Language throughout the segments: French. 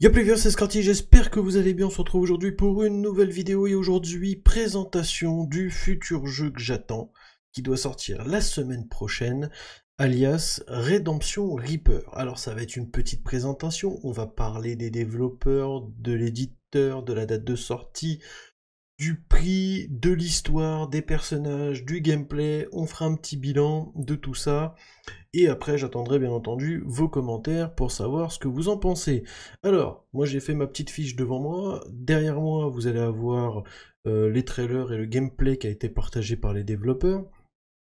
Yo, les c'est Scarty, j'espère que vous allez bien, on se retrouve aujourd'hui pour une nouvelle vidéo et aujourd'hui présentation du futur jeu que j'attends qui doit sortir la semaine prochaine alias Redemption Reaper. Alors ça va être une petite présentation, on va parler des développeurs, de l'éditeur, de la date de sortie, du prix, de l'histoire, des personnages, du gameplay. On fera un petit bilan de tout ça. Et après, j'attendrai bien entendu vos commentaires pour savoir ce que vous en pensez. Alors, moi j'ai fait ma petite fiche devant moi. Derrière moi, vous allez avoir euh, les trailers et le gameplay qui a été partagé par les développeurs.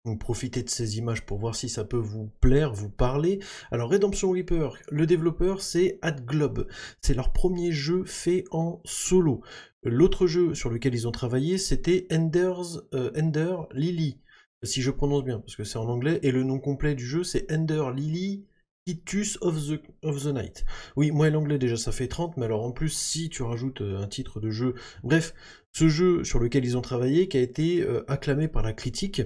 Donc profitez de ces images pour voir si ça peut vous plaire, vous parler. Alors Redemption Reaper, le développeur c'est AdGlobe. C'est leur premier jeu fait en solo. L'autre jeu sur lequel ils ont travaillé c'était Ender's, euh, Ender Lily. Si je prononce bien, parce que c'est en anglais, et le nom complet du jeu c'est Ender Lily Titus of the, of the Night. Oui, moi l'anglais déjà ça fait 30, mais alors en plus si tu rajoutes euh, un titre de jeu, bref, ce jeu sur lequel ils ont travaillé, qui a été euh, acclamé par la critique.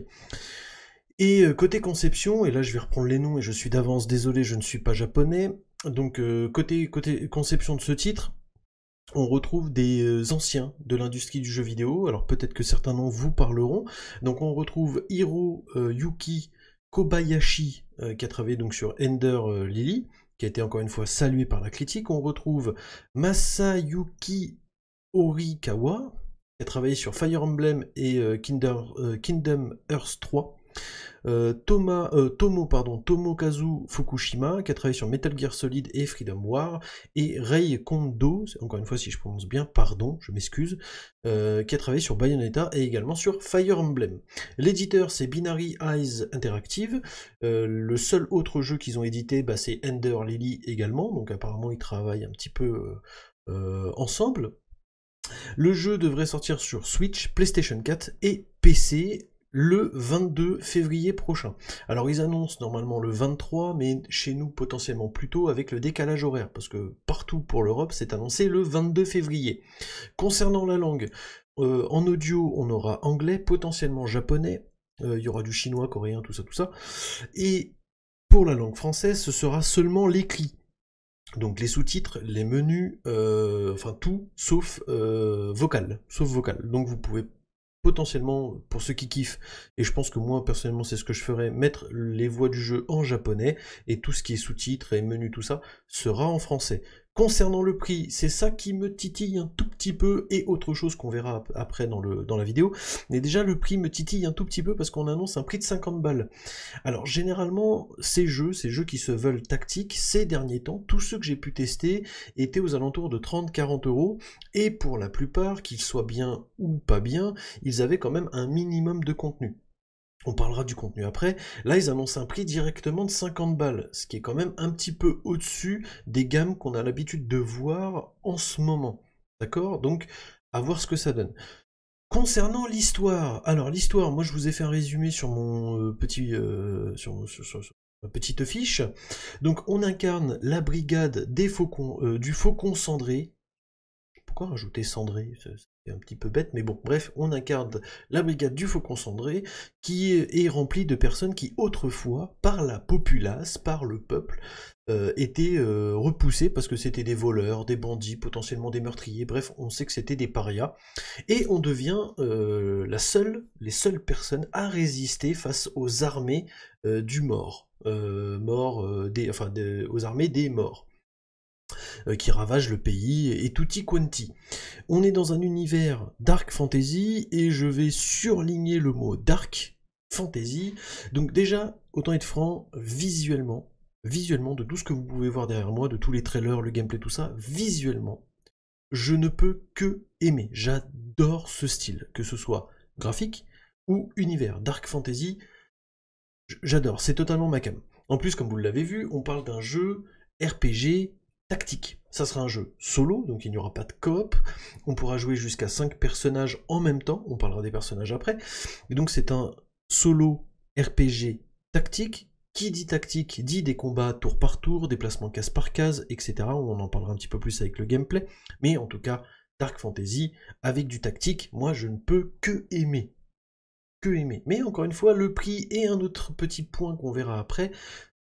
Et euh, côté conception, et là je vais reprendre les noms et je suis d'avance désolé, je ne suis pas japonais. Donc côté, côté conception de ce titre, on retrouve des anciens de l'industrie du jeu vidéo, alors peut-être que certains noms vous parleront. Donc on retrouve Hiro Yuki Kobayashi euh, qui a travaillé donc sur Ender euh, Lily, qui a été encore une fois salué par la critique. On retrouve Masayuki Horikawa, qui a travaillé sur Fire Emblem et euh, Kingdom Hearts 3. Euh, euh, Tomo, pardon, Tomokazu Fukushima, qui a travaillé sur Metal Gear Solid et Freedom War, et Rei Kondo, encore une fois si je prononce bien, pardon, je m'excuse, euh, qui a travaillé sur Bayonetta et également sur Fire Emblem. L'éditeur c'est Binary Eyes Interactive, le seul autre jeu qu'ils ont édité bah, c'est Ender Lily également, donc apparemment ils travaillent un petit peu ensemble. Le jeu devrait sortir sur Switch, PlayStation 4 et PC le 22 février prochain. Alors ils annoncent normalement le 23, mais chez nous potentiellement plus tôt avec le décalage horaire, parce que partout pour l'Europe c'est annoncé le 22 février. Concernant la langue, euh, en audio on aura anglais, potentiellement japonais, euh, il y aura du chinois, coréen, tout ça, tout ça. Et pour la langue française, ce sera seulement l'écrit. Donc les sous-titres, les menus, euh, enfin tout, sauf vocal, sauf vocal. Donc vous pouvez potentiellement pour ceux qui kiffent, et je pense que moi personnellement c'est ce que je ferais, mettre les voix du jeu en japonais et tout ce qui est sous-titres et menus, tout ça sera en français. Concernant le prix, c'est ça qui me titille un tout petit peu et autre chose qu'on verra après dans, le, dans la vidéo. Mais déjà, le prix me titille un tout petit peu parce qu'on annonce un prix de 50 balles. Alors, généralement, ces jeux, ces jeux qui se veulent tactiques, ces derniers temps, tous ceux que j'ai pu tester étaient aux alentours de 30-40 euros. Et pour la plupart, qu'ils soient bien ou pas bien, ils avaient quand même un minimum de contenu. On parlera du contenu après. Là, ils annoncent un prix directement de 50 balles, ce qui est quand même un petit peu au-dessus des gammes qu'on a l'habitude de voir en ce moment. D'accord Donc, à voir ce que ça donne. Concernant l'histoire, alors l'histoire, moi je vous ai fait un résumé sur mon euh, petit, euh, sur, ma petite fiche. Donc, on incarne la brigade des faucons, euh, du faucon cendré pourquoi rajouter cendré C'est un petit peu bête, mais bon, bref, on incarne la brigade du Faucon cendré qui est remplie de personnes qui autrefois, par la populace, par le peuple, euh, étaient euh, repoussées parce que c'était des voleurs, des bandits, potentiellement des meurtriers, bref, on sait que c'était des parias. Et on devient euh, la seule, les seules personnes à résister face aux armées du mort. aux armées des morts. Euh, qui ravage le pays et tutti quanti. On est dans un univers dark fantasy et je vais surligner le mot dark fantasy. Donc déjà, autant être franc, visuellement, visuellement, de tout ce que vous pouvez voir derrière moi, de tous les trailers, le gameplay, tout ça, visuellement, je ne peux que aimer. J'adore ce style, que ce soit graphique ou univers. Dark fantasy, j'adore, c'est totalement ma cam. En plus, comme vous l'avez vu, on parle d'un jeu RPG tactique. Ça sera un jeu solo, donc il n'y aura pas de coop. On pourra jouer jusqu'à 5 personnages en même temps. On parlera des personnages après. Et donc c'est un solo RPG tactique. Qui dit tactique dit des combats tour par tour, déplacement case par case, etc. On en parlera un petit peu plus avec le gameplay. Mais en tout cas, Dark Fantasy avec du tactique, moi je ne peux que aimer. Que aimer. Mais encore une fois, le prix est un autre petit point qu'on verra après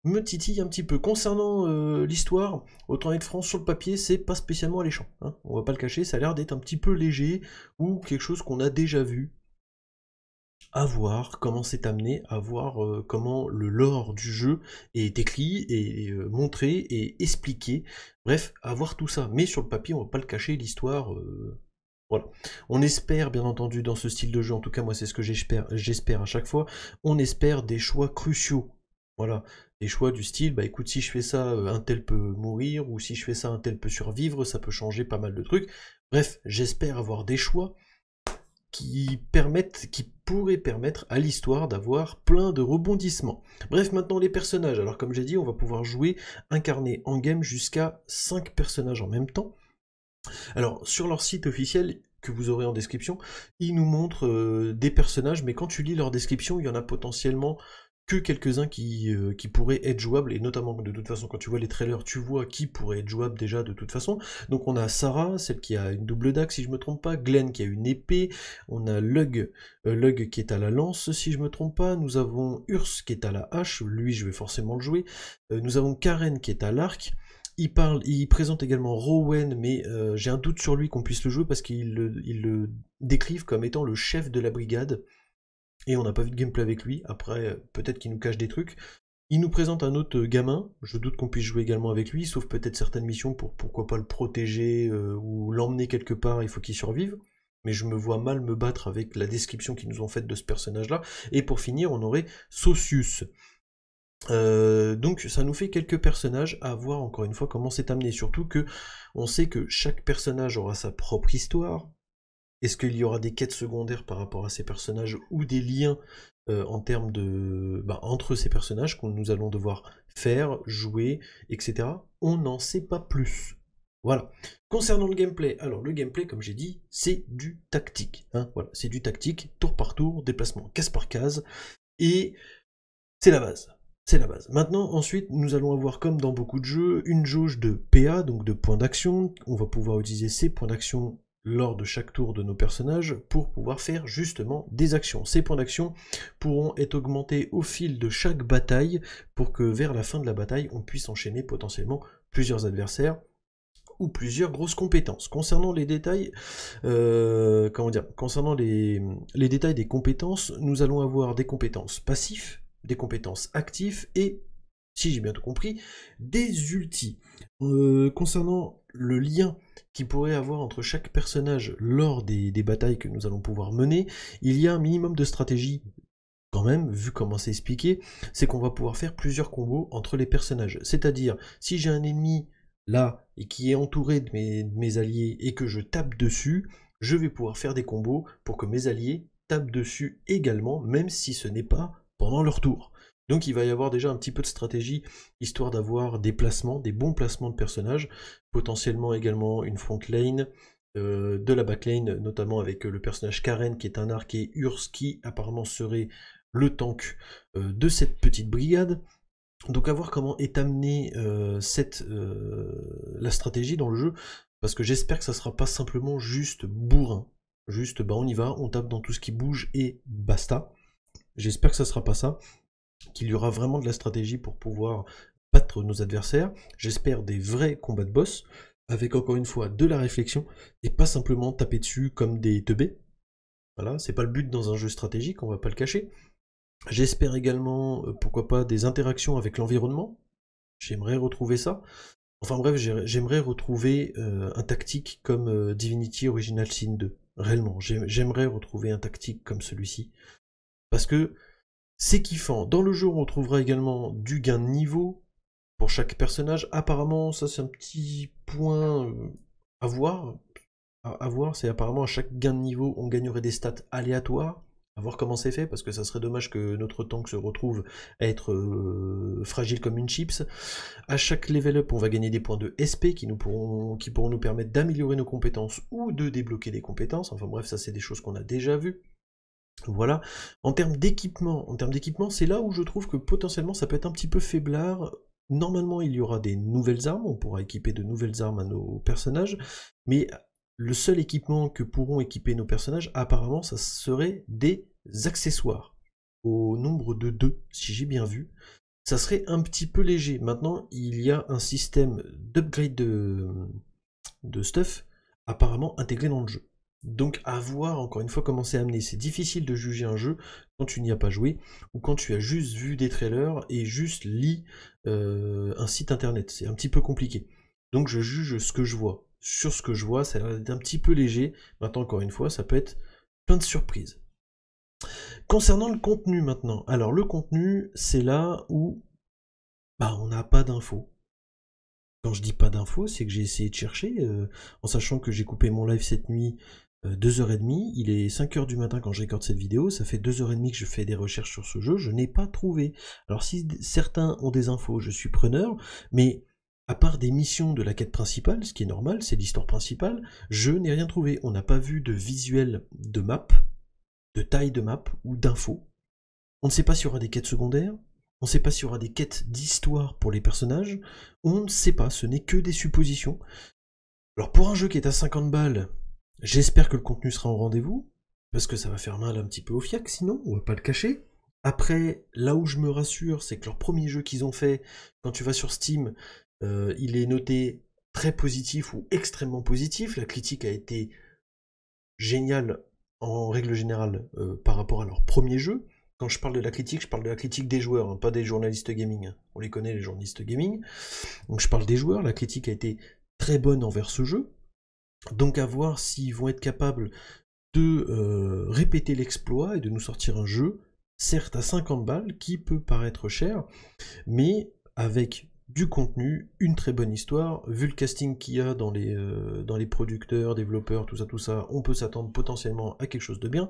me titille un petit peu. Concernant euh, l'histoire, autant être franc, sur le papier, c'est pas spécialement alléchant. Hein. On va pas le cacher, ça a l'air d'être un petit peu léger ou quelque chose qu'on a déjà vu. À voir comment c'est amené, à voir euh, comment le lore du jeu est écrit, et, euh, montré et expliqué. Bref, à voir tout ça. Mais sur le papier, on va pas le cacher, l'histoire. Voilà. On espère, bien entendu, dans ce style de jeu, en tout cas moi c'est ce que j'espère à chaque fois, on espère des choix cruciaux. Voilà. Des choix du style, bah écoute, si je fais ça, euh, un tel peut mourir, ou si je fais ça, un tel peut survivre, ça peut changer pas mal de trucs. Bref, j'espère avoir des choix qui permettent, qui pourraient permettre à l'histoire d'avoir plein de rebondissements. Bref, maintenant les personnages. Alors comme j'ai dit, on va pouvoir jouer, incarner en game jusqu'à 5 personnages en même temps. Alors sur leur site officiel, que vous aurez en description, ils nous montrent euh, des personnages, mais quand tu lis leur description, il y en a potentiellement que quelques-uns qui, euh, qui, pourraient être jouables, et notamment de toute façon quand tu vois les trailers, tu vois qui pourrait être jouable déjà de toute façon. Donc on a Sarah, celle qui a une double dague si je me trompe pas, Glenn qui a une épée, on a Lug, euh, qui est à la lance si je me trompe pas, nous avons Urs qui est à la hache, lui je vais forcément le jouer, euh, nous avons Karen qui est à l'arc, il parle, il présente également Rowan, mais j'ai un doute sur lui qu'on puisse le jouer parce qu'il le, le décrive comme étant le chef de la brigade et on n'a pas vu de gameplay avec lui. Après, euh, peut-être qu'il nous cache des trucs. Il nous présente un autre euh, gamin, je doute qu'on puisse jouer également avec lui, sauf peut-être certaines missions pour pourquoi pas le protéger euh, ou l'emmener quelque part, il faut qu'il survive. Mais je me vois mal me battre avec la description qu'ils nous ont faite de ce personnage-là. Et pour finir, on aurait Socius. donc ça nous fait quelques personnages à voir encore une fois comment c'est amené, surtout que on sait que chaque personnage aura sa propre histoire, est-ce qu'il y aura des quêtes secondaires par rapport à ces personnages ou des liens euh, en termes de bah, entre ces personnages que nous allons devoir faire, jouer, etc. On n'en sait pas plus. Voilà. Concernant le gameplay, alors le gameplay, comme j'ai dit, c'est du tactique. Hein, voilà, c'est du tactique, tour par tour, déplacement case par case, et c'est la base. C'est la base. Maintenant, ensuite, nous allons avoir, comme dans beaucoup de jeux, une jauge de PA, donc de points d'action. On va pouvoir utiliser ces points d'action lors de chaque tour de nos personnages pour pouvoir faire justement des actions. Ces points d'action pourront être augmentés au fil de chaque bataille pour que vers la fin de la bataille on puisse enchaîner potentiellement plusieurs adversaires ou plusieurs grosses compétences. Concernant les détails, euh, comment dire, concernant les, les détails des compétences, nous allons avoir des compétences passives, des compétences actives et si j'ai bien tout compris, des ultis. Euh, concernant le lien qu'il pourrait avoir entre chaque personnage lors des, batailles que nous allons pouvoir mener, il y a un minimum de stratégie quand même, vu comment c'est expliqué, c'est qu'on va pouvoir faire plusieurs combos entre les personnages. C'est-à-dire, si j'ai un ennemi là et qui est entouré de mes, alliés et que je tape dessus, je vais pouvoir faire des combos pour que mes alliés tapent dessus également, même si ce n'est pas pendant leur tour. Donc il va y avoir déjà un petit peu de stratégie, histoire d'avoir des placements, des bons placements de personnages, potentiellement également une front lane, euh, de la back lane, notamment avec euh, le personnage Karen qui est un et Urs qui apparemment serait le tank euh, de cette petite brigade. Donc à voir comment est amenée cette, la stratégie dans le jeu, parce que j'espère que ça sera pas simplement juste bourrin, juste bah on y va, on tape dans tout ce qui bouge et basta. J'espère que ça sera pas ça qu'il y aura vraiment de la stratégie pour pouvoir battre nos adversaires. J'espère des vrais combats de boss, avec encore une fois de la réflexion, et pas simplement taper dessus comme des teubés. Voilà, c'est pas le but dans un jeu stratégique, on va pas le cacher. J'espère également, euh, pourquoi pas, des interactions avec l'environnement. J'aimerais retrouver ça. Enfin bref, j'aimerais retrouver euh, un tactique comme euh, Divinity Original Sin 2. Réellement, j'aimerais retrouver un tactique comme celui-ci. Parce que c'est kiffant. Dans le jeu, on retrouvera également du gain de niveau pour chaque personnage. Apparemment, ça c'est un petit point euh, à voir. c'est apparemment à chaque gain de niveau, on gagnerait des stats aléatoires. À voir comment c'est fait, parce que ça serait dommage que notre tank se retrouve à être euh, fragile comme une chips. À chaque level up, on va gagner des points de SP qui, nous pourront, qui pourront nous permettre d'améliorer nos compétences ou de débloquer des compétences. Enfin bref, ça c'est des choses qu'on a déjà vues. Voilà. En termes d'équipement, en d'équipement, c'est là où je trouve que potentiellement ça peut être un petit peu faiblard. Normalement, il y aura des nouvelles armes, on pourra équiper de nouvelles armes à nos personnages, mais le seul équipement que pourront équiper nos personnages, apparemment, ça serait des accessoires, au nombre de deux, si j'ai bien vu. Ça serait un petit peu léger. Maintenant, il y a un système d'upgrade de, de stuff apparemment intégré dans le jeu. Donc à voir, encore une fois, comment c'est amené. C'est difficile de juger un jeu quand tu n'y as pas joué ou quand tu as juste vu des trailers et juste lis euh, un site internet. C'est un petit peu compliqué. Donc je juge ce que je vois. Sur ce que je vois, ça a l'air un petit peu léger. Maintenant, encore une fois, ça peut être plein de surprises. Concernant le contenu maintenant, alors le contenu, c'est là où bah, on n'a pas d'infos. Quand je dis pas d'infos, c'est que j'ai essayé de chercher, euh, en sachant que j'ai coupé mon live cette nuit, 2h30, euh, il est 5h du matin quand je récorde cette vidéo, ça fait 2h30 que je fais des recherches sur ce jeu, je n'ai pas trouvé. Alors si certains ont des infos, je suis preneur, mais à part des missions de la quête principale, ce qui est normal, c'est l'histoire principale, je n'ai rien trouvé. On n'a pas vu de visuel de map, de taille de map ou d'infos. On ne sait pas s'il y aura des quêtes secondaires, on ne sait pas s'il y aura des quêtes d'histoire pour les personnages, on ne sait pas, ce n'est que des suppositions. Alors pour un jeu qui est à 50 balles, J'espère que le contenu sera au rendez-vous, parce que ça va faire mal un petit peu au fiac, sinon, on va pas le cacher. Après, là où je me rassure, c'est que leur premier jeu qu'ils ont fait, quand tu vas sur Steam, euh, il est noté très positif ou extrêmement positif. La critique a été géniale en règle générale euh, par rapport à leur premier jeu. Quand je parle de la critique, je parle de la critique des joueurs, hein, pas des journalistes gaming. Hein. On les connaît, les journalistes gaming. Donc je parle des joueurs. La critique a été très bonne envers ce jeu. Donc à voir s'ils vont être capables de euh, répéter l'exploit et de nous sortir un jeu, certes à 50 balles, qui peut paraître cher, mais avec du contenu, une très bonne histoire, vu le casting qu'il y a dans les, euh, dans les producteurs, développeurs, tout ça, tout ça, on peut s'attendre potentiellement à quelque chose de bien.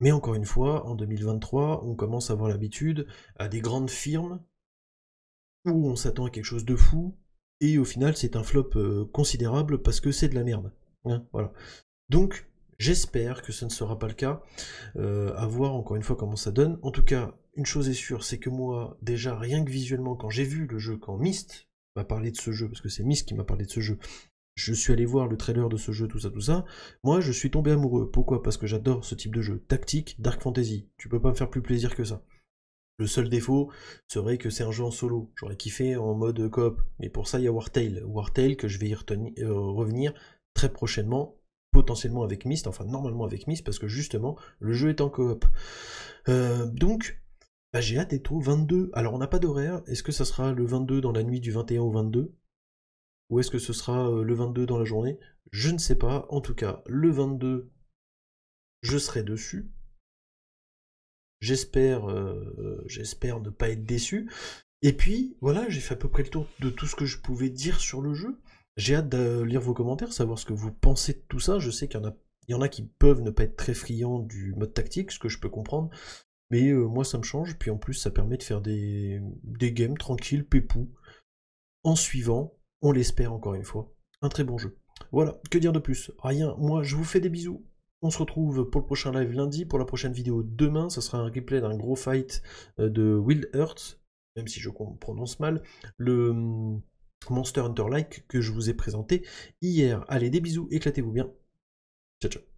Mais encore une fois, en 2023, on commence à avoir l'habitude à des grandes firmes où on s'attend à quelque chose de fou, et au final c'est un flop euh, considérable parce que c'est de la merde. Hein, voilà. Donc j'espère que ce ne sera pas le cas, euh, à voir encore une fois comment ça donne. En tout cas, une chose est sûre, c'est que moi, déjà rien que visuellement, quand j'ai vu le jeu, quand Myst m'a parlé de ce jeu, parce que c'est Myst qui m'a parlé de ce jeu, je suis allé voir le trailer de ce jeu, tout ça, tout ça. Moi, je suis tombé amoureux. Pourquoi Parce que j'adore ce type de jeu. Tactique, Dark Fantasy. Tu peux pas me faire plus plaisir que ça. Le seul défaut serait que c'est un jeu en solo. J'aurais kiffé en mode coop. Mais pour ça, il y a Wartail. Wartail que je vais y euh, revenir très prochainement, potentiellement avec Myst, enfin normalement avec Myst, parce que justement, le jeu est en coop. Euh, donc, bah, j'ai hâte et au 22. Alors, on n'a pas d'horaire. Est-ce que ça sera le 22 dans la nuit du 21 au 22 Ou est-ce que ce sera euh, le 22 dans la journée Je ne sais pas. En tout cas, le 22, je serai dessus. J'espère, euh, euh, j'espère ne pas être déçu. Et puis, voilà, j'ai fait à peu près le tour de tout ce que je pouvais dire sur le jeu. J'ai hâte de lire vos commentaires, savoir ce que vous pensez de tout ça. Je sais qu'il y en a, y en a qui peuvent ne pas être très friands du mode tactique, ce que je peux comprendre. Mais euh, moi, ça me change. Puis en plus, ça permet de faire des, des games tranquilles, pépou, en suivant, on l'espère encore une fois, un très bon jeu. Voilà, que dire de plus Rien, moi je vous fais des bisous. On se retrouve pour le prochain live lundi, pour la prochaine vidéo demain. Ça sera un replay d'un gros fight euh, de Will Earth, même si je prononce mal, le hum, Monster Hunter Like que je vous ai présenté hier. Allez, des bisous, éclatez-vous bien. Ciao, ciao.